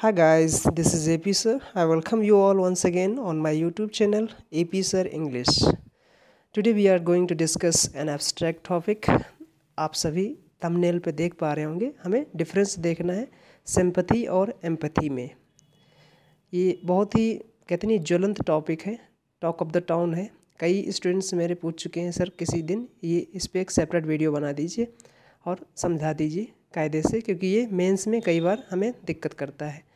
Hi guys, this is AP Sir. I welcome you all once again on my YouTube channel AP Sir English. Today we are going to discuss an abstract topic. आप सभी thumbnail पे देख पा रहे होंगे हमें difference देखना है sympathy और empathy में ये बहुत ही कहते नहीं ज्वलंत टॉपिक है टॉक ऑफ द टाउन है कई स्टूडेंट्स मेरे पूछ चुके हैं सर किसी दिन ये इस पर एक सेपरेट वीडियो बना दीजिए और समझा दीजिए कायदे से क्योंकि ये मेंस में कई बार हमें दिक्कत करता है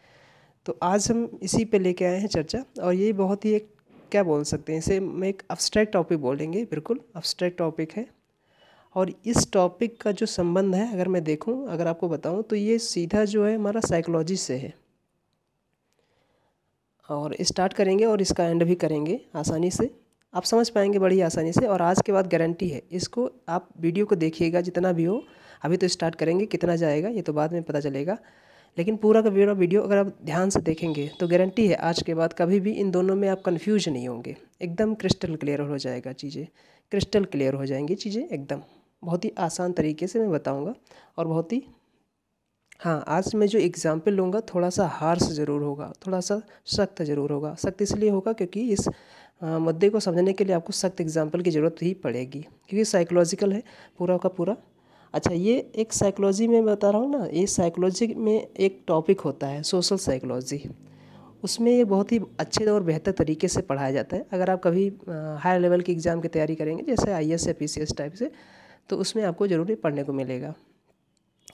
तो आज हम इसी पे लेके आए हैं चर्चा और ये बहुत ही एक क्या बोल सकते हैं इसे मैं एक अब्स्ट्रैक्ट टॉपिक बोलेंगे बिल्कुल अपस्ट्रैक्ट टॉपिक है और इस टॉपिक का जो संबंध है अगर मैं देखूं अगर आपको बताऊं तो ये सीधा जो है हमारा साइकोलॉजी से है और स्टार्ट करेंगे और इसका एंड भी करेंगे आसानी से आप समझ पाएंगे बड़ी आसानी से और आज के बाद गारंटी है इसको आप वीडियो को देखिएगा जितना भी हो अभी तो स्टार्ट करेंगे कितना जाएगा ये तो बाद में पता चलेगा लेकिन पूरा का पूरा वीडियो अगर आप ध्यान से देखेंगे तो गारंटी है आज के बाद कभी भी इन दोनों में आप कन्फ्यूज नहीं होंगे एकदम क्रिस्टल क्लियर हो जाएगा चीज़ें क्रिस्टल क्लियर हो जाएंगी चीज़ें एकदम बहुत ही आसान तरीके से मैं बताऊँगा और बहुत ही हाँ आज मैं जो एग्ज़ाम्पल लूँगा थोड़ा सा हार्श ज़रूर होगा थोड़ा सा सख्त ज़रूर होगा सख्त इसलिए होगा क्योंकि इस मुद्दे को समझने के लिए आपको सख्त एग्ज़ाम्पल की ज़रूरत ही पड़ेगी क्योंकि साइकोलॉजिकल है पूरा का पूरा अच्छा ये एक साइकोलॉजी में बता रहा हूँ ना ये साइकोलॉजी में एक टॉपिक होता है सोशल साइकोलॉजी उसमें ये बहुत ही अच्छे और बेहतर तरीके से पढ़ाया जाता है अगर आप कभी हायर लेवल की एग्ज़ाम की तैयारी करेंगे जैसे आई एस या पी टाइप से तो उसमें आपको ज़रूरी पढ़ने को मिलेगा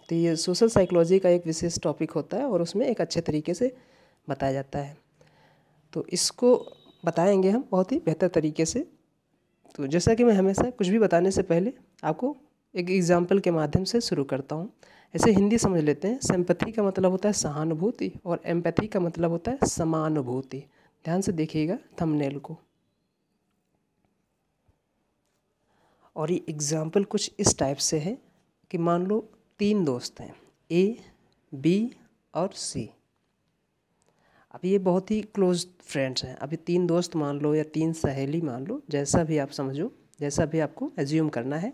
तो ये सोशल साइकोलॉजी का एक विशेष टॉपिक होता है और उसमें एक अच्छे तरीके से बताया जाता है तो इसको बताएंगे हम बहुत ही बेहतर तरीके से तो जैसा कि मैं हमेशा कुछ भी बताने से पहले आपको एक एग्ज़ाम्पल के माध्यम से शुरू करता हूँ ऐसे हिंदी समझ लेते हैं सेम्पथी का मतलब होता है सहानुभूति और एम्पैथी का मतलब होता है समानुभूति ध्यान से देखिएगा थंबनेल को और ये एग्ज़ाम्पल कुछ इस टाइप से है कि मान लो तीन दोस्त हैं ए बी और सी अब ये बहुत ही क्लोज फ्रेंड्स हैं अभी तीन दोस्त मान लो या तीन सहेली मान लो जैसा भी आप समझो जैसा भी आपको एज्यूम करना है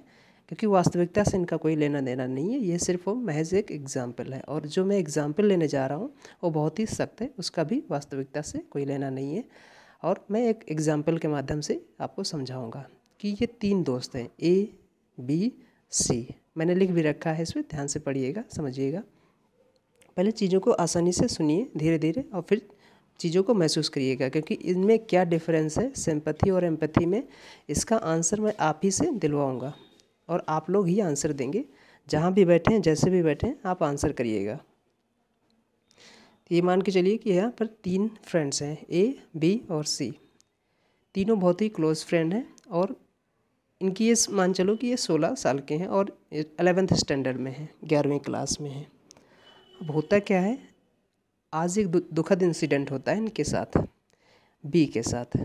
क्योंकि वास्तविकता से इनका कोई लेना देना नहीं है ये सिर्फ महज एक एग्ज़ाम्पल है और जो मैं एग्ज़ाम्पल लेने जा रहा हूँ वो बहुत ही सख्त है उसका भी वास्तविकता से कोई लेना नहीं है और मैं एक एग्ज़ाम्पल के माध्यम से आपको समझाऊँगा कि ये तीन दोस्त हैं ए बी सी मैंने लिख भी रखा है इसमें ध्यान से पढ़िएगा समझिएगा पहले चीज़ों को आसानी से सुनिए धीरे धीरे और फिर चीज़ों को महसूस करिएगा क्योंकि इनमें क्या डिफरेंस है सिंपथी और एम्पथी में इसका आंसर मैं आप ही से दिलवाऊंगा और आप लोग ही आंसर देंगे जहाँ भी बैठे हैं जैसे भी बैठे हैं आप आंसर करिएगा तो ये मान के चलिए कि यहाँ पर तीन फ्रेंड्स हैं ए बी और सी तीनों बहुत ही क्लोज फ्रेंड हैं और इनकी ये मान चलो कि ये सोलह साल के हैं और अलेवेंथ स्टैंडर्ड में हैं ग्यारहवीं क्लास में हैं अब होता क्या है आज एक दुखद इंसिडेंट होता है इनके साथ बी के साथ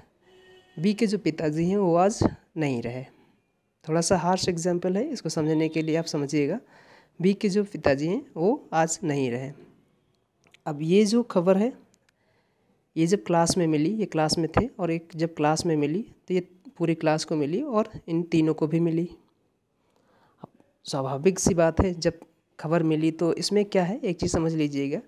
बी के जो पिताजी हैं वो आज नहीं रहे थोड़ा सा हार्श एग्जाम्पल है इसको समझने के लिए आप समझिएगा बी के जो पिताजी हैं वो आज नहीं रहे अब ये जो खबर है ये जब क्लास में मिली ये क्लास में थे और एक जब क्लास में मिली तो ये पूरी क्लास को मिली और इन तीनों को भी मिली स्वाभाविक सी बात है जब खबर मिली तो इसमें क्या है एक चीज़ समझ लीजिएगा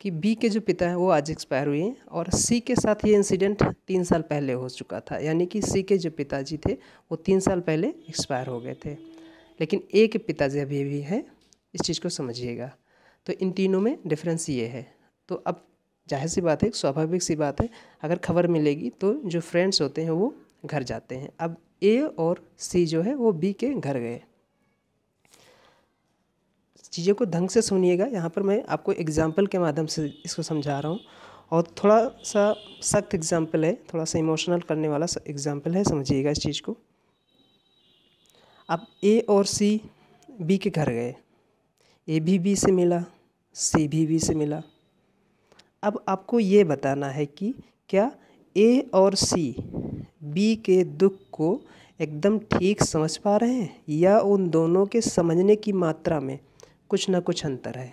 कि बी के जो पिता हैं वो आज एक्सपायर हुए हैं और सी के साथ ये इंसिडेंट तीन साल पहले हो चुका था यानी कि सी के जो पिताजी थे वो तीन साल पहले एक्सपायर हो गए थे लेकिन ए के पिताजी अभी भी हैं इस चीज़ को समझिएगा तो इन तीनों में डिफरेंस ये है तो अब जाहिर सी बात है स्वाभाविक सी बात है अगर खबर मिलेगी तो जो फ्रेंड्स होते हैं वो घर जाते हैं अब ए और सी जो है वो बी के घर गए चीज़ों को ढंग से सुनिएगा यहाँ पर मैं आपको एग्जाम्पल के माध्यम से इसको समझा रहा हूँ और थोड़ा सा सख्त एग्जाम्पल है थोड़ा सा इमोशनल करने वाला एग्जाम्पल है समझिएगा इस चीज़ को आप ए और सी बी के घर गए ए भी बी से मिला सी भी बी से मिला अब आपको ये बताना है कि क्या ए और सी बी के दुख को एकदम ठीक समझ पा रहे हैं या उन दोनों के समझने की मात्रा में कुछ ना कुछ अंतर है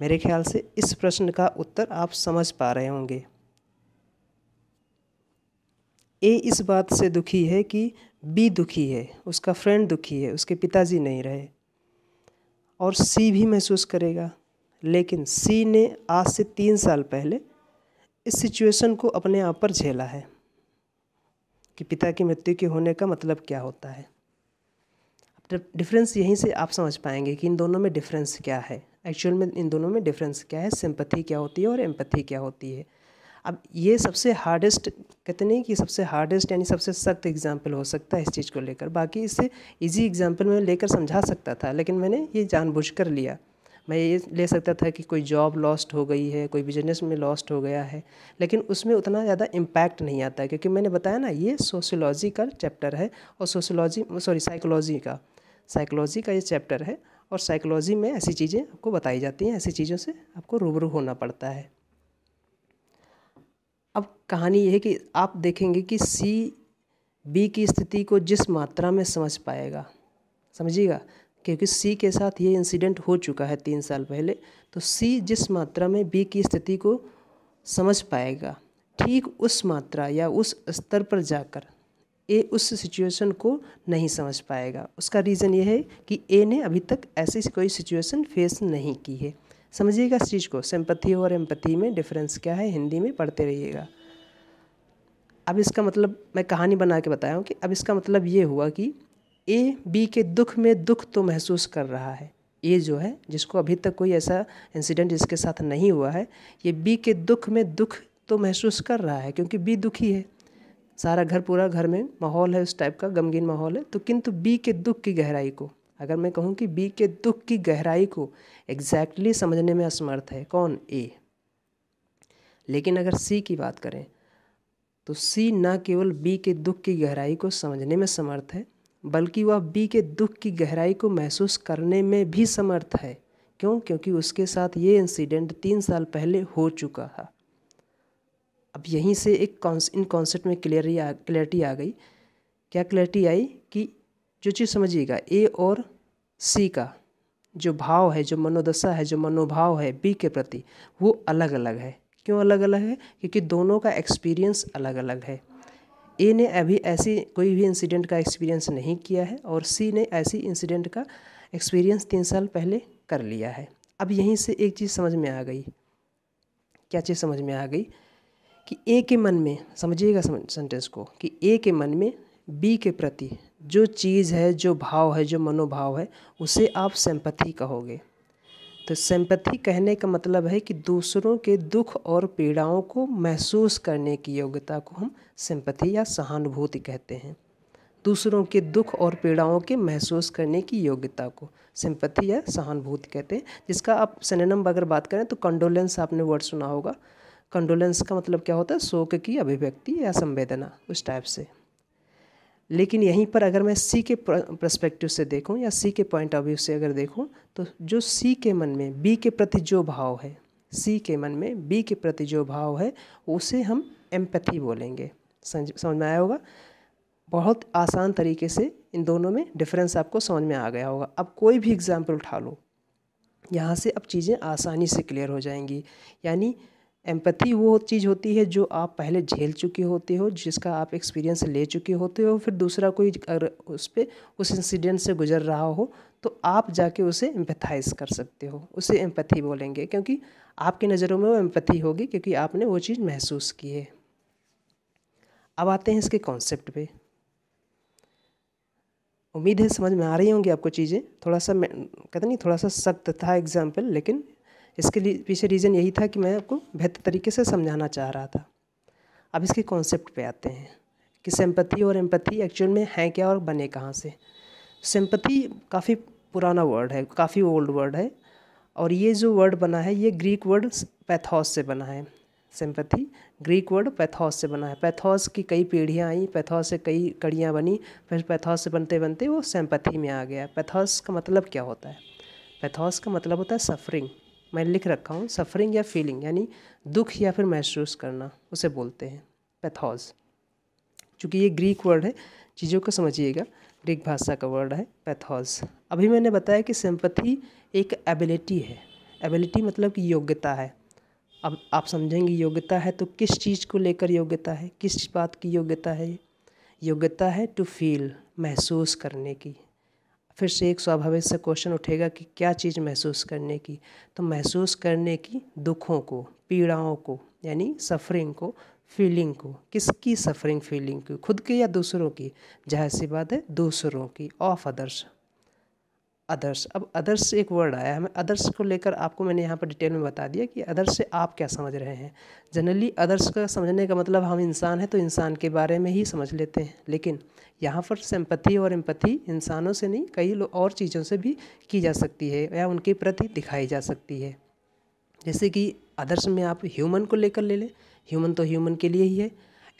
मेरे ख्याल से इस प्रश्न का उत्तर आप समझ पा रहे होंगे ए इस बात से दुखी है कि बी दुखी है उसका फ्रेंड दुखी है उसके पिताजी नहीं रहे और सी भी महसूस करेगा लेकिन सी ने आज से तीन साल पहले इस सिचुएशन को अपने आप पर झेला है कि पिता की मृत्यु के होने का मतलब क्या होता है डिफरेंस तो यहीं से आप समझ पाएंगे कि इन दोनों में डिफरेंस क्या है एक्चुअल में इन दोनों में डिफरेंस क्या है सिंपथी क्या होती है और एम्पथी क्या होती है अब ये सबसे हार्डेस्ट कहते नहीं कि सबसे हार्डेस्ट यानी सबसे सख्त एग्जाम्पल हो सकता है इस चीज़ को लेकर बाकी इससे इजी एग्जाम्पल में लेकर समझा सकता था लेकिन मैंने ये जानबूझ कर लिया मैं ये ले सकता था कि कोई जॉब लॉस्ट हो गई है कोई बिजनेस में लॉस्ट हो गया है लेकिन उसमें उतना ज़्यादा इम्पैक्ट नहीं आता क्योंकि मैंने बताया ना ये सोशोलॉजी का चैप्टर है और सोशोलॉजी सॉरी साइकोलॉजी का साइकोलॉजी का ये चैप्टर है और साइकोलॉजी में ऐसी चीज़ें आपको बताई जाती हैं ऐसी चीज़ों से आपको रूबरू होना पड़ता है अब कहानी यह है कि आप देखेंगे कि सी बी की स्थिति को जिस मात्रा में समझ पाएगा समझिएगा क्योंकि सी के साथ ये इंसिडेंट हो चुका है तीन साल पहले तो सी जिस मात्रा में बी की स्थिति को समझ पाएगा ठीक उस मात्रा या उस स्तर पर जाकर ए उस सिचुएशन को नहीं समझ पाएगा उसका रीज़न ये है कि ए ने अभी तक ऐसी कोई सिचुएशन फेस नहीं की है समझिएगा इस चीज़ को सिंपथी और एम्पथी में डिफरेंस क्या है हिंदी में पढ़ते रहिएगा अब इसका मतलब मैं कहानी बना के बताया हूँ कि अब इसका मतलब ये हुआ कि ए बी के दुख में दुख तो महसूस कर रहा है ए जो है जिसको अभी तक कोई ऐसा इंसिडेंट इसके साथ नहीं हुआ है ये बी के दुख में दुख तो महसूस कर रहा है क्योंकि बी दुखी है सारा घर पूरा घर में माहौल है उस टाइप का गमगीन माहौल है तो किंतु बी के दुख की गहराई को अगर मैं कहूँ कि बी के दुख की गहराई को एग्जैक्टली exactly समझने में असमर्थ है कौन ए लेकिन अगर सी की बात करें तो सी न केवल बी के दुख की गहराई को समझने में समर्थ है बल्कि वह बी के दुख की गहराई को महसूस करने में भी समर्थ है क्यों क्योंकि उसके साथ ये इंसिडेंट तीन साल पहले हो चुका था अब यहीं से एक इन कॉन्सेप्ट में क्लियर क्लैरिटी आ गई क्या क्लैरिटी आई कि जो चीज़ समझिएगा ए और सी का जो भाव है जो मनोदशा है जो मनोभाव है बी के प्रति वो अलग अलग है क्यों अलग अलग है क्योंकि दोनों का एक्सपीरियंस अलग अलग है ए ने अभी ऐसी कोई भी इंसिडेंट का एक्सपीरियंस नहीं किया है और सी ने ऐसी इंसिडेंट का एक्सपीरियंस तीन साल पहले कर लिया है अब यहीं से एक चीज़ समझ में आ गई क्या चीज़ समझ में आ गई कि ए के मन में समझिएगा सेंटेंस को कि ए के मन में बी के प्रति जो चीज़ है जो भाव है जो मनोभाव है उसे आप सेम्पथि कहोगे तो सेम्पथि कहने का मतलब है कि दूसरों के दुख और पीड़ाओं को महसूस करने की योग्यता को हम सेम्पथि या सहानुभूति कहते हैं दूसरों के दुख और पीड़ाओं के महसूस करने की योग्यता को सिंपथी या सहानुभूति कहते हैं जिसका आप सिनेनम अगर बात करें तो कंडोलेंस आपने वर्ड सुना होगा कंडोलेंस का मतलब क्या होता है शोक की अभिव्यक्ति या संवेदना उस टाइप से लेकिन यहीं पर अगर मैं सी के प्रस्पेक्टिव से देखूं या सी के पॉइंट ऑफ व्यू से अगर देखूं तो जो सी के मन में बी के प्रति जो भाव है सी के मन में बी के प्रति जो भाव है उसे हम एम्पैथी बोलेंगे समझ में आया होगा बहुत आसान तरीके से इन दोनों में डिफरेंस आपको समझ में आ गया होगा अब कोई भी एग्जाम्पल उठा लो यहाँ से अब चीज़ें आसानी से क्लियर हो जाएंगी यानी एम्पथी वो चीज़ होती है जो आप पहले झेल चुके होते हो जिसका आप एक्सपीरियंस ले चुके होते हो फिर दूसरा कोई अगर उस पर उस इंसिडेंट से गुजर रहा हो तो आप जाके उसे एम्पथाइज कर सकते हो उसे एम्पथी बोलेंगे क्योंकि आपकी नज़रों में वो एम्पथी होगी क्योंकि आपने वो चीज़ महसूस की है अब आते हैं इसके कॉन्सेप्ट पे उम्मीद है समझ में आ रही होंगी आपको चीज़ें थोड़ा सा कहते नहीं थोड़ा सा सख्त था एग्जाम्पल लेकिन इसके लिए पीछे रीज़न यही था कि मैं आपको बेहतर तरीके से समझाना चाह रहा था अब इसके कॉन्सेप्ट पे आते हैं कि सेम्पथी और एम्पथी एक्चुअल में हैं क्या और बने कहाँ से सेम्पथी काफ़ी पुराना वर्ड है काफ़ी ओल्ड वर्ड है और ये जो वर्ड बना है ये ग्रीक वर्ड पैथॉस से बना है सेम्पथी ग्रीक वर्ड पैथॉस से बना है पैथॉस की कई पीढ़ियाँ आई पैथॉस से कई कड़ियाँ बनी फिर पैथॉस से बनते बनते वो सेम्पथी में आ गया पैथॉस का मतलब क्या होता है पैथॉस का मतलब होता है सफरिंग मैं लिख रखा हूँ सफरिंग या फीलिंग यानी दुख या फिर महसूस करना उसे बोलते हैं पैथॉज चूँकि ये ग्रीक वर्ड है चीज़ों को समझिएगा ग्रीक भाषा का वर्ड है पैथॉज अभी मैंने बताया कि सिंपथी एक एबिलिटी है एबिलिटी मतलब कि योग्यता है अब आप समझेंगे योग्यता है तो किस चीज़ को लेकर योग्यता है किस बात की योग्यता है योग्यता है टू फील महसूस करने की फिर से एक स्वाभाविक से क्वेश्चन उठेगा कि क्या चीज़ महसूस करने की तो महसूस करने की दुखों को पीड़ाओं को यानी सफरिंग को फीलिंग को किसकी सफरिंग फीलिंग की खुद की या दूसरों की जाहिर सी बात है दूसरों की ऑफ अदर्स अदर्स अब अदर्स एक वर्ड आया हमें अदर्स को लेकर आपको मैंने यहाँ पर डिटेल में बता दिया कि अदर्स से आप क्या समझ रहे हैं जनरली अदर्स का समझने का मतलब हम इंसान हैं तो इंसान के बारे में ही समझ लेते हैं लेकिन यहाँ पर सम्पत्ति और एम्पत्ति इंसानों से नहीं कई लोग और चीज़ों से भी की जा सकती है या उनके प्रति दिखाई जा सकती है जैसे कि अदर्स में आप ह्यूमन को लेकर ले लें ह्यूमन तो ह्यूमन के लिए ही है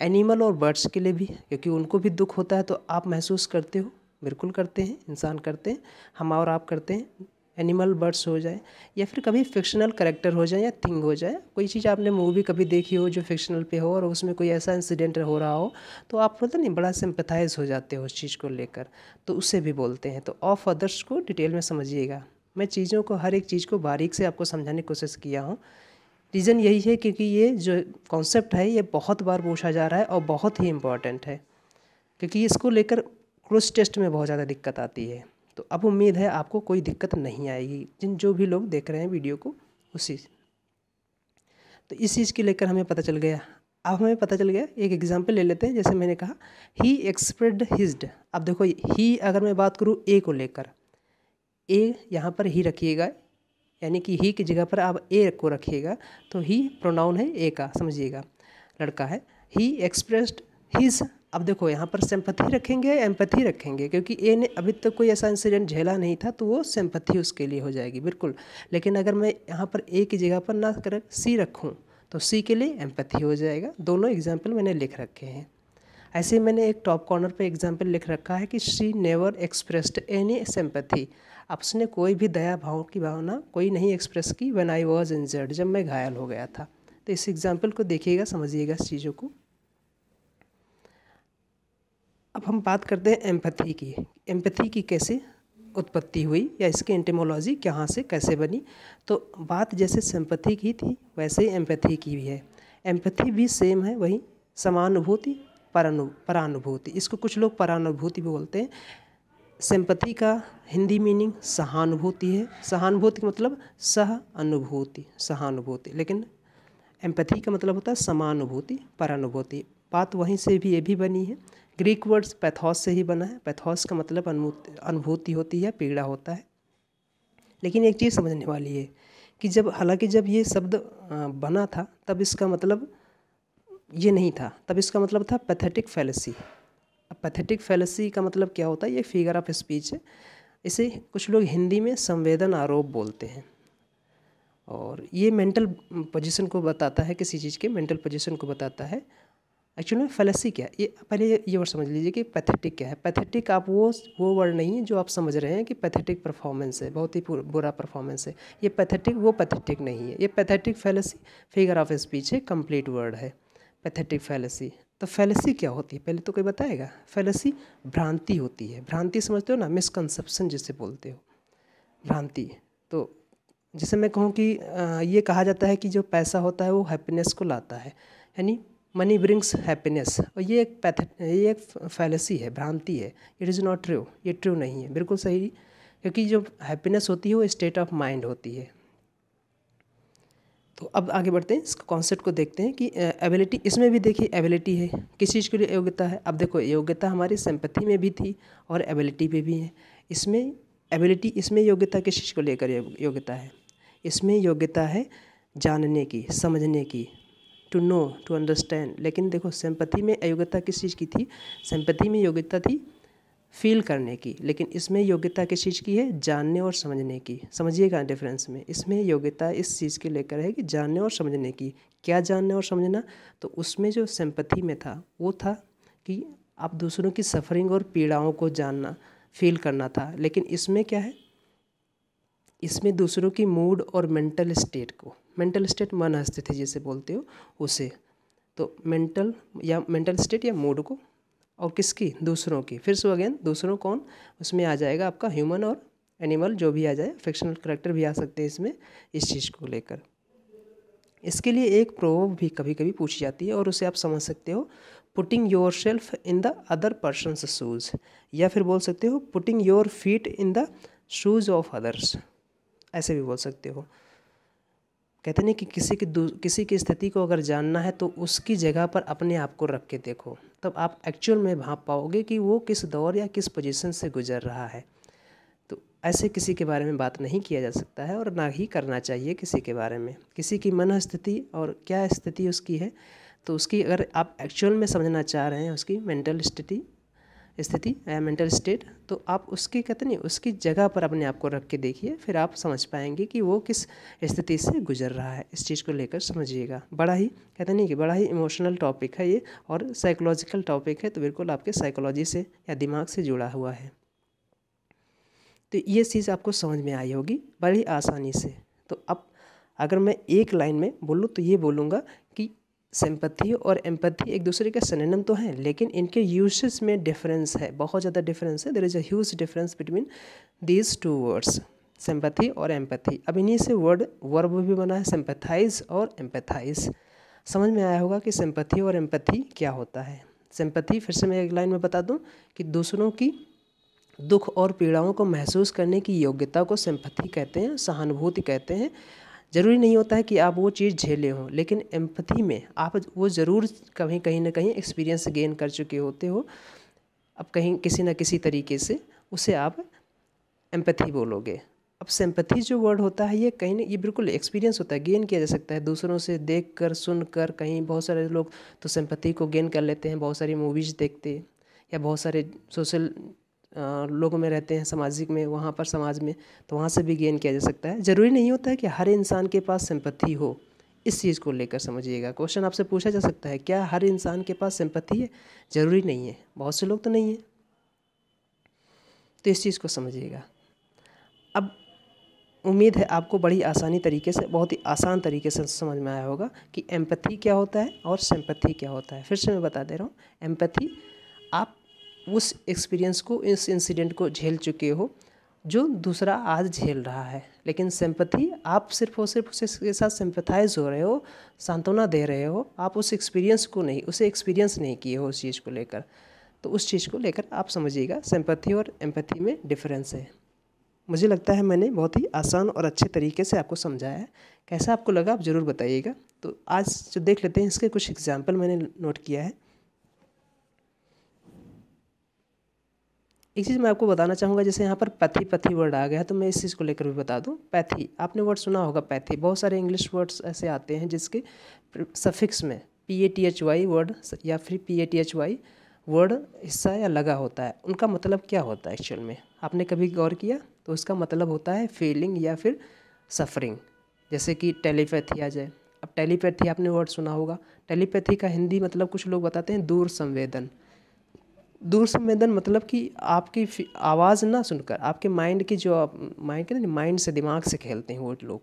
एनिमल और बर्ड्स के लिए भी क्योंकि उनको भी दुख होता है तो आप महसूस करते हो बिल्कुल करते हैं इंसान करते हैं हम और आप करते हैं एनिमल बर्ड्स हो जाए या फिर कभी फिक्शनल करेक्टर हो जाए या थिंग हो जाए कोई चीज़ आपने मूवी कभी देखी हो जो फिक्शनल पे हो और उसमें कोई ऐसा इंसिडेंट हो रहा हो तो आप पता नहीं बड़ा सिंपथाइज हो जाते हो उस चीज़ को लेकर तो उसे भी बोलते हैं तो ऑफ अदर्स को डिटेल में समझिएगा मैं चीज़ों को हर एक चीज़ को बारीक से आपको समझाने की कोशिश किया हूँ रीज़न यही है क्योंकि ये जो कॉन्सेप्ट है ये बहुत बार पूछा जा रहा है और बहुत ही इम्पॉर्टेंट है क्योंकि इसको लेकर क्रोस टेस्ट में बहुत ज़्यादा दिक्कत आती है तो अब उम्मीद है आपको कोई दिक्कत नहीं आएगी जिन जो भी लोग देख रहे हैं वीडियो को उसी तो इस चीज़ के लेकर हमें पता चल गया अब हमें पता चल गया एक एग्जाम्पल ले लेते हैं जैसे मैंने कहा ही एक्सप्रेड हिज्ड अब देखो ही अगर मैं बात करूँ ए को लेकर ए यहाँ पर ही रखिएगा यानी कि ही की जगह पर आप ए को रखिएगा तो ही प्रोनाउन है ए का समझिएगा लड़का है ही एक्सप्रेस्ड हिज अब देखो यहाँ पर सेम्पथी रखेंगे या एम्पथी रखेंगे क्योंकि ए ने अभी तक कोई ऐसा इंसिडेंट झेला नहीं था तो वो सेम्पथी उसके लिए हो जाएगी बिल्कुल लेकिन अगर मैं यहाँ पर ए की जगह पर ना कर सी रखूँ तो सी के लिए एम्पथी हो जाएगा दोनों एग्जाम्पल मैंने लिख रखे हैं ऐसे ही मैंने एक टॉप कॉर्नर पर एग्जाम्पल लिख रखा है कि she never expressed any sympathy अब उसने कोई भी दया भाव की भावना कोई नहीं एक्सप्रेस की वन आई वॉज इंजर्ड जब मैं घायल हो गया था तो इस एग्जाम्पल को देखिएगा समझिएगा इस चीज़ों को अब हम बात करते हैं एम्पथी की एम्पथी की कैसे उत्पत्ति हुई या इसकी एंटेमोलॉजी कहाँ से कैसे बनी तो बात जैसे सेम्पथी की थी वैसे ही एम्पथी की भी है एम्पथी भी सेम है वही समानुभूति परानु परानुभूति इसको कुछ लोग परानुभूति भी बोलते हैं सेम्पथी का हिंदी मीनिंग सहानुभूति है सहानुभूति का मतलब सह अनुभूति सहानुभूति लेकिन एम्पथी का मतलब होता है समानुभूति परानुभूति बात वहीं से भी ये भी बनी है ग्रीक वर्ड्स पैथॉस से ही बना है पैथॉस का मतलब अनुभूति होती है पीड़ा होता है लेकिन एक चीज़ समझने वाली है कि जब हालांकि जब ये शब्द बना था तब इसका मतलब ये नहीं था तब इसका मतलब था पैथेटिक फैलेसी अब पैथेटिक फैलेसी का मतलब क्या होता है ये फिगर ऑफ स्पीच है इसे कुछ लोग हिंदी में संवेदन आरोप बोलते हैं और ये मेंटल पोजीशन को बताता है किसी चीज़ के मेंटल पोजीशन को बताता है एक्चुअली में फलसी क्या है ये पहले ये वर्ड समझ लीजिए कि पैथेटिक क्या है पैथेटिक आप वो वो वर्ड नहीं है जो आप समझ रहे हैं कि पैथेटिक परफॉर्मेंस है बहुत ही बुरा परफॉर्मेंस है ये पैथेटिक वो पैथेटिक नहीं है ये pathetic fallacy figure of speech है कंप्लीट वर्ड है पैथेटिक फैलेसी तो फैलेसी क्या होती है पहले तो कोई बताएगा फैलेसी भ्रांति होती है भ्रांति समझते हो ना मिसकनसेप्शन जिसे बोलते हो भ्रांति तो जैसे मैं कहूँ कि ये कहा जाता है कि जो पैसा होता है वो हैप्पीनेस को लाता है यानी मनी ब्रिंग्स हैप्पीनेस और ये एक पैथ ये एक फैलसी है भ्रांति है इट इज़ नॉट ट्रू ये ट्रू नहीं है बिल्कुल सही क्योंकि जो हैप्पीनेस होती है वो स्टेट ऑफ माइंड होती है तो अब आगे बढ़ते हैं इस कॉन्सेप्ट को देखते हैं कि एबिलिटी इसमें भी देखिए एबिलिटी है किस चीज़ के लिए योग्यता है अब देखो योग्यता हमारी सिंपथी में भी थी और एबिलिटी में भी है इसमें एबिलिटी इसमें योग्यता किस चीज़ को लेकर योग्यता है इसमें योग्यता है जानने की समझने की टू नो टू अंडरस्टैंड लेकिन देखो सेम्पति में अयोग्यता किस चीज़ की थी संपत्ति में योग्यता थी फील करने की लेकिन इसमें योग्यता किस चीज़ की है जानने और समझने की समझिएगा डिफरेंस में इसमें योग्यता इस चीज़ के लेकर है कि जानने और समझने की क्या जानने और समझना तो उसमें जो संपत्ति में था वो था कि आप दूसरों की सफरिंग और पीड़ाओं को जानना फील करना था लेकिन इसमें क्या है इसमें दूसरों की मूड और मेंटल स्टेट को मेंटल स्टेट मन स्थिति जिसे बोलते हो उसे तो मेंटल या मेंटल स्टेट या मूड को और किसकी दूसरों की फिर सो अगेन दूसरों कौन उसमें आ जाएगा आपका ह्यूमन और एनिमल जो भी आ जाए फिक्शनल करेक्टर भी आ सकते हैं इसमें इस चीज़ को लेकर इसके लिए एक प्रोव भी कभी कभी पूछी जाती है और उसे आप समझ सकते हो putting yourself in the other person's shoes या फिर बोल सकते हो putting your feet in the shoes of others ऐसे भी बोल सकते हो कहते नहीं कि किसी की किसी की स्थिति को अगर जानना है तो उसकी जगह पर अपने आप को रख के देखो तब आप एक्चुअल में भाप पाओगे कि वो किस दौर या किस पोजीशन से गुजर रहा है तो ऐसे किसी के बारे में बात नहीं किया जा सकता है और ना ही करना चाहिए किसी के बारे में किसी की मन स्थिति और क्या स्थिति उसकी है तो उसकी अगर आप एक्चुअल में समझना चाह रहे हैं उसकी मेंटल स्थिति स्थिति मेंटल स्टेट तो आप उसकी कहते नहीं उसकी जगह पर अपने आप को रख के देखिए फिर आप समझ पाएंगे कि वो किस स्थिति से गुजर रहा है इस चीज़ को लेकर समझिएगा बड़ा ही कहते नहीं कि बड़ा ही इमोशनल टॉपिक है ये और साइकोलॉजिकल टॉपिक है तो बिल्कुल आपके साइकोलॉजी से या दिमाग से जुड़ा हुआ है तो ये चीज़ आपको समझ में आई होगी बड़ी आसानी से तो अब अगर मैं एक लाइन में बोलूँ तो ये बोलूँगा सिंपथी और एम्पथी एक दूसरे के सनेनम तो हैं लेकिन इनके यूसेस में डिफरेंस है बहुत ज़्यादा डिफरेंस है there is a difference between these two words sympathy और एम्पथी अब इन्हीं से वर्ड वर्ब भी बना है सिंपथाइज और एम्पथाइज समझ में आया होगा कि सिंपथी और एम्पथी क्या होता है सिंपथी फिर से मैं एक लाइन में बता दूँ कि दूसरों की दुख और पीड़ाओं को महसूस करने की योग्यता को सिंपथी कहते हैं सहानुभूति कहते हैं ज़रूरी नहीं होता है कि आप वो चीज़ झेले हों लेकिन एम्पथी में आप वो ज़रूर कहीं कहीं ना कहीं एक्सपीरियंस गेन कर चुके होते हो अब कहीं किसी न किसी तरीके से उसे आप एम्पथी बोलोगे अब सेम्पथी जो वर्ड होता है ये कहीं ना ये बिल्कुल एक्सपीरियंस होता है गेन किया जा सकता है दूसरों से देख कर सुन कर कहीं बहुत सारे लोग तो सेम्पथी को गेन कर लेते हैं बहुत सारी मूवीज़ देखते या बहुत सारे सोशल लोगों में रहते हैं सामाजिक में वहाँ पर समाज में तो वहाँ से भी गेन किया जा सकता है ज़रूरी नहीं होता है कि हर इंसान के पास सम्पत्ति हो इस चीज़ को लेकर समझिएगा क्वेश्चन आपसे पूछा जा सकता है क्या हर इंसान के पास सम्पत्ति है ज़रूरी नहीं है बहुत से लोग तो नहीं है तो इस चीज़ को समझिएगा अब उम्मीद है आपको बड़ी आसानी तरीके से बहुत ही आसान तरीके से समझ में आया होगा कि एम्पथी क्या होता है और सिंपथी क्या होता है फिर से मैं बता दे रहा हूँ एम्पथी आप उस एक्सपीरियंस को इस इंसिडेंट को झेल चुके हो जो दूसरा आज झेल रहा है लेकिन सिंपथी आप सिर्फ और सिर्फ उसके साथ सिंपथाइज हो रहे हो सांत्वना दे रहे हो आप उस एक्सपीरियंस को नहीं उसे एक्सपीरियंस नहीं किए हो उस चीज़ को लेकर तो उस चीज़ को लेकर आप समझिएगा सिंपथी और एम्पथी में डिफरेंस है मुझे लगता है मैंने बहुत ही आसान और अच्छे तरीके से आपको समझाया है कैसा आपको लगा आप ज़रूर बताइएगा तो आज जो देख लेते हैं इसके कुछ एग्जाम्पल मैंने नोट किया है एक चीज़ मैं आपको बताना चाहूँगा जैसे यहाँ पर पैथी पैथी वर्ड आ गया तो मैं इस चीज़ को लेकर भी बता दूँ पैथी आपने वर्ड सुना होगा पैथी बहुत सारे इंग्लिश वर्ड्स ऐसे आते हैं जिसके सफिक्स में P A T H Y word या फिर P A T H Y word हिस्सा या लगा होता है उनका मतलब क्या होता है एक्चुअल में आपने कभी गौर किया तो इसका मतलब होता है फीलिंग या फिर सफरिंग जैसे कि टेलीपैथी आ जाए अब टेलीपैथी आपने वर्ड सुना होगा टेलीपैथी का हिंदी मतलब कुछ लोग बताते हैं दूर संवेदन दूर संवेदन मतलब कि आपकी आवाज़ ना सुनकर आपके माइंड की जो माइंड के माइंड से दिमाग से खेलते हैं वो लोग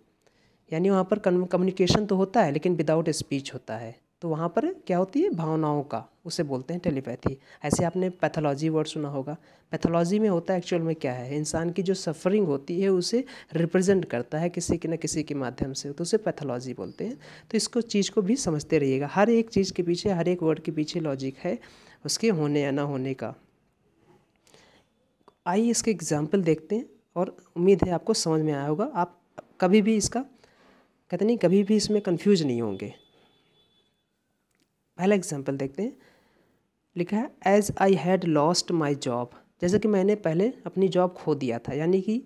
यानी वहाँ पर कम्युनिकेशन तो होता है लेकिन विदाउट स्पीच होता है तो वहाँ पर क्या होती है भावनाओं का उसे बोलते हैं टेलीपैथी ऐसे आपने पैथोलॉजी वर्ड सुना होगा पैथोलॉजी में होता है एक्चुअल में क्या है इंसान की जो सफरिंग होती है उसे रिप्रेजेंट करता है किसी के ना किसी के माध्यम से तो उसे पैथोलॉजी बोलते हैं तो इसको चीज़ को भी समझते रहिएगा हर एक चीज़ के पीछे हर एक वर्ड के पीछे लॉजिक है उसके होने या ना होने का आइए इसके एग्ज़ाम्पल देखते हैं और उम्मीद है आपको समझ में आया होगा आप कभी भी इसका कहते नहीं कभी भी इसमें कंफ्यूज नहीं होंगे पहला एग्जाम्पल देखते हैं लिखा है as I had lost my job जैसे कि मैंने पहले अपनी जॉब खो दिया था यानी कि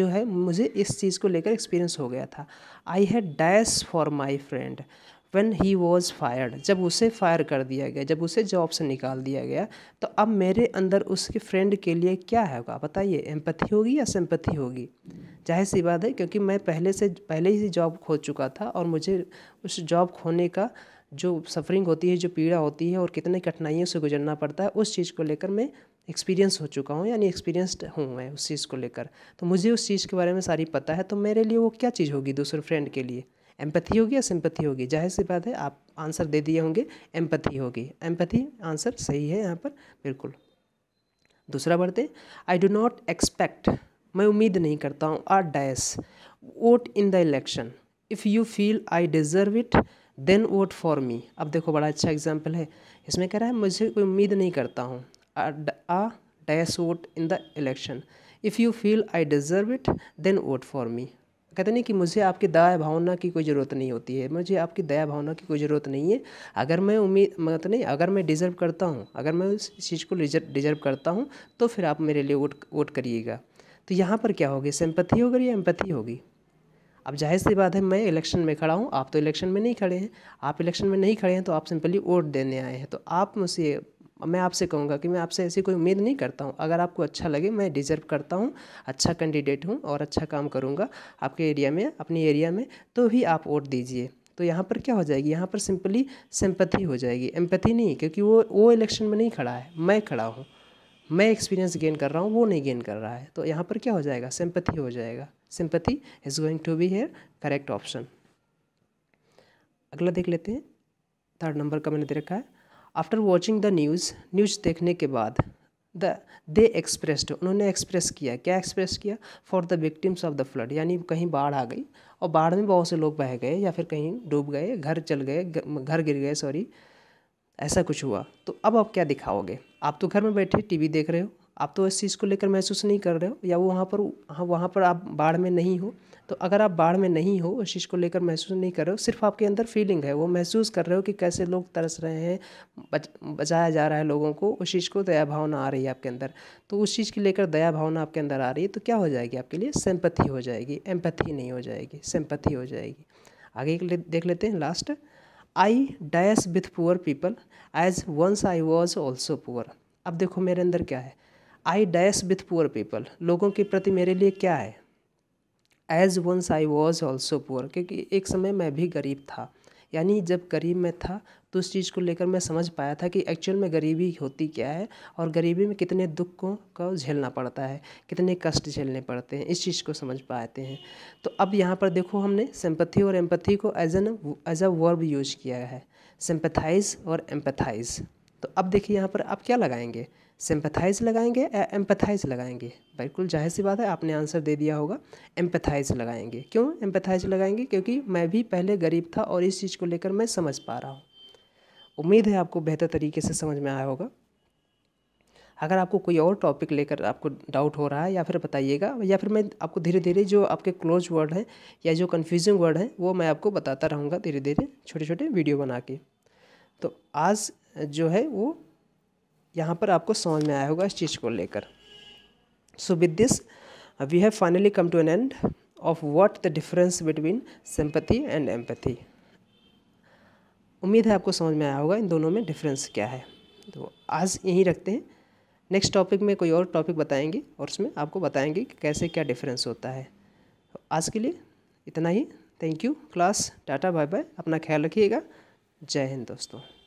जो है मुझे इस चीज़ को लेकर एक्सपीरियंस हो गया था I had dash for my friend when he was fired जब उसे फायर कर दिया गया जब उसे जॉब से निकाल दिया गया तो अब मेरे अंदर उसके फ्रेंड के लिए क्या होगा बताइए एम्पथी होगी या सिंपथी होगी जाहिर सी बात है क्योंकि मैं पहले से पहले ही जॉब खो चुका था और मुझे उस जॉब खोने का जो सफरिंग होती है जो पीड़ा होती है और कितने कठिनाइयों से गुजरना पड़ता है उस चीज़ को लेकर मैं एक्सपीरियंस हो चुका हूँ यानी एक्सपीरियंसड हूँ मैं उस चीज़ को लेकर तो मुझे उस चीज़ के बारे में सारी पता है तो मेरे लिए वो क्या चीज़ होगी दूसरे फ्रेंड के लिए एम्पथी होगी या सिंपथी होगी जाहिर सी बात है आप आंसर दे दिए होंगे एम्पथी होगी एम्पथी आंसर सही है यहाँ पर बिल्कुल दूसरा बढ़ते आई डो नॉट एक्सपेक्ट मैं उम्मीद नहीं करता हूँ are dash vote in the election if you feel I deserve it then vote for me अब देखो बड़ा अच्छा एग्जाम्पल है इसमें कह रहा है मुझे कोई उम्मीद नहीं करता हूँ a dash vote in the election if you feel I deserve it then vote for me कहते नहीं कि मुझे आपकी दया भावना की कोई ज़रूरत नहीं होती है मुझे आपकी दया भावना की कोई ज़रूरत नहीं है अगर मैं उम्मीद मतलब नहीं अगर मैं डिज़र्व करता हूँ अगर मैं उस चीज़ को डिज़र्व करता हूँ तो फिर आप मेरे लिए वोट वोट करिएगा तो यहाँ पर क्या होगी सिंपथी होगी या एम्पथी होगी अब जाहिर सी बात है मैं इलेक्शन में खड़ा हूँ आप तो इलेक्शन में नहीं खड़े हैं आप इलेक्शन में नहीं खड़े हैं तो आप सिंपली वोट देने आए हैं तो आप मुझसे और मैं आपसे कहूँगा कि मैं आपसे ऐसी कोई उम्मीद नहीं करता हूँ अगर आपको अच्छा लगे मैं डिजर्व करता हूँ अच्छा कैंडिडेट हूँ और अच्छा काम करूँगा आपके एरिया में अपने एरिया में तो भी आप वोट दीजिए तो यहाँ पर क्या हो जाएगी यहाँ पर सिंपली सिंपथी हो जाएगी एम्पथी नहीं क्योंकि वो वो इलेक्शन में नहीं खड़ा है मैं खड़ा हूँ मैं एक्सपीरियंस गेन कर रहा हूँ वो नहीं गेन कर रहा है तो यहाँ पर क्या हो जाएगा सिंपथी हो जाएगा sympathy is going to be here correct option अगला देख लेते हैं थर्ड नंबर का मैंने दे रखा है after watching the news news देखने के बाद द दे एक्सप्रेस्ड उन्होंने एक्सप्रेस किया क्या एक्सप्रेस किया for the victims of the flood यानी कहीं बाढ़ आ गई और बाढ़ में बहुत से लोग बह गए या फिर कहीं डूब गए घर चल गए घर गिर गए सॉरी ऐसा कुछ हुआ तो अब आप क्या दिखाओगे आप तो घर में बैठे टीवी देख रहे हो आप तो इस चीज़ को लेकर महसूस नहीं कर रहे हो या वो वहाँ पर हाँ वहाँ पर आप बाढ़ में नहीं हो तो अगर आप बाढ़ में नहीं हो उस चीज़ को लेकर महसूस नहीं कर रहे हो सिर्फ आपके अंदर फीलिंग है वो महसूस कर रहे हो कि कैसे लोग तरस रहे हैं बच, बचाया जा रहा है लोगों को उस चीज़ को दया भावना आ रही है आपके अंदर तो उस चीज़ की लेकर दया भावना आपके अंदर आ रही है तो क्या हो जाएगी आपके लिए सेम्पथी हो जाएगी एम्पथी नहीं हो जाएगी सेम्पथी हो जाएगी आगे ले, देख लेते हैं last I dash with poor people as once I was also poor अब देखो मेरे अंदर क्या है I dash with poor people लोगों के प्रति मेरे लिए क्या है as once I was also poor क्योंकि एक समय मैं भी गरीब था यानी जब गरीब मैं था तो उस चीज़ को लेकर मैं समझ पाया था कि एक्चुअल में गरीबी होती क्या है और गरीबी में कितने दुखों का को झेलना पड़ता है कितने कष्ट झेलने पड़ते हैं इस चीज़ को समझ पाते हैं तो अब यहाँ पर देखो हमने सिंपथी और एम्पथी को as an as a verb use किया है सिंपथाइज और एम्पथाइज तो अब देखिए यहाँ पर आप क्या लगाएंगे सिंपथाइज लगाएंगे एम्पथाइज लगाएंगे बिल्कुल जाहिर सी बात है आपने आंसर दे दिया होगा एम्पथाइज लगाएंगे क्यों एम्पथाइज लगाएंगे क्योंकि मैं भी पहले गरीब था और इस चीज़ को लेकर मैं समझ पा रहा हूँ उम्मीद है आपको बेहतर तरीके से समझ में आया होगा अगर आपको कोई और टॉपिक लेकर आपको डाउट हो रहा है या फिर बताइएगा या फिर मैं आपको धीरे धीरे जो आपके क्लोज वर्ड हैं या जो कन्फ्यूजिंग वर्ड हैं वो मैं आपको बताता रहूँगा धीरे धीरे छोटे छोटे वीडियो बना के तो आज जो है वो यहाँ पर आपको समझ में आया होगा इस चीज़ को लेकर so with this we have finally come to an end of what the difference between sympathy and empathy उम्मीद है आपको समझ में आया होगा इन दोनों में डिफरेंस क्या है तो आज यहीं रखते हैं नेक्स्ट टॉपिक में कोई और टॉपिक बताएंगे और उसमें आपको बताएंगे कि कैसे क्या डिफरेंस होता है तो आज के लिए इतना ही थैंक यू क्लास टाटा बाय बाय अपना ख्याल रखिएगा जय हिंद दोस्तों